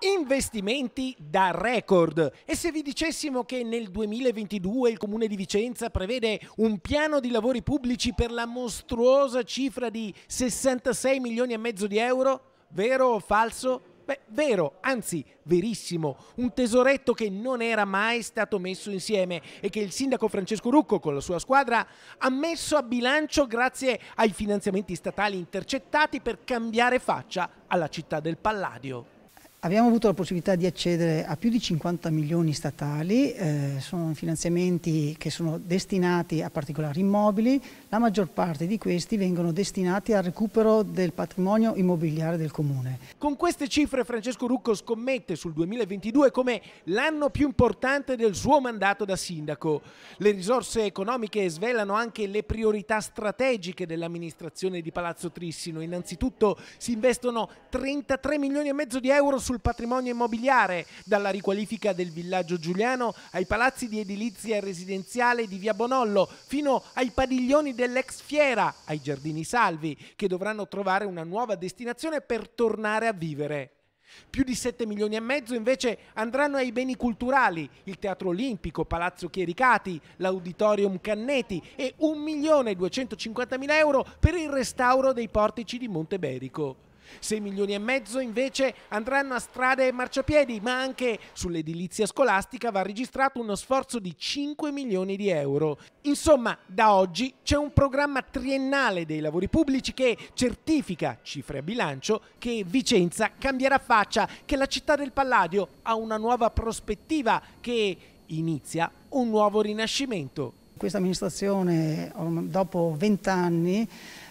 Investimenti da record. E se vi dicessimo che nel 2022 il comune di Vicenza prevede un piano di lavori pubblici per la mostruosa cifra di 66 milioni e mezzo di euro? Vero o falso? Beh, vero, anzi verissimo, un tesoretto che non era mai stato messo insieme e che il sindaco Francesco Rucco con la sua squadra ha messo a bilancio grazie ai finanziamenti statali intercettati per cambiare faccia alla città del Palladio. Abbiamo avuto la possibilità di accedere a più di 50 milioni statali, eh, sono finanziamenti che sono destinati a particolari immobili, la maggior parte di questi vengono destinati al recupero del patrimonio immobiliare del Comune. Con queste cifre Francesco Rucco scommette sul 2022 come l'anno più importante del suo mandato da sindaco. Le risorse economiche svelano anche le priorità strategiche dell'amministrazione di Palazzo Trissino. Innanzitutto si investono 33 milioni e mezzo di euro sul patrimonio immobiliare, dalla riqualifica del villaggio Giuliano ai palazzi di edilizia residenziale di Via Bonollo, fino ai padiglioni dell'ex fiera, ai giardini salvi, che dovranno trovare una nuova destinazione per tornare a vivere. Più di 7 milioni e mezzo invece andranno ai beni culturali, il Teatro Olimpico, Palazzo Chiericati, l'Auditorium Canneti e 1 milione e 250 mila euro per il restauro dei portici di Monteberico. 6 milioni e mezzo invece andranno a strade e marciapiedi, ma anche sull'edilizia scolastica va registrato uno sforzo di 5 milioni di euro. Insomma, da oggi c'è un programma triennale dei lavori pubblici che certifica, cifre a bilancio, che Vicenza cambierà faccia, che la città del Palladio ha una nuova prospettiva, che inizia un nuovo rinascimento. Questa amministrazione, um, dopo 20 anni,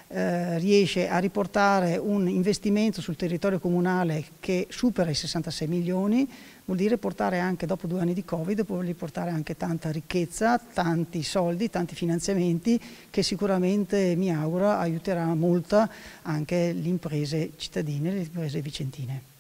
eh, riesce a riportare un investimento sul territorio comunale che supera i 66 milioni, vuol dire portare anche dopo due anni di Covid, vuol dire portare anche tanta ricchezza, tanti soldi, tanti finanziamenti che sicuramente mi auguro aiuterà molto anche le imprese cittadine, le imprese vicentine.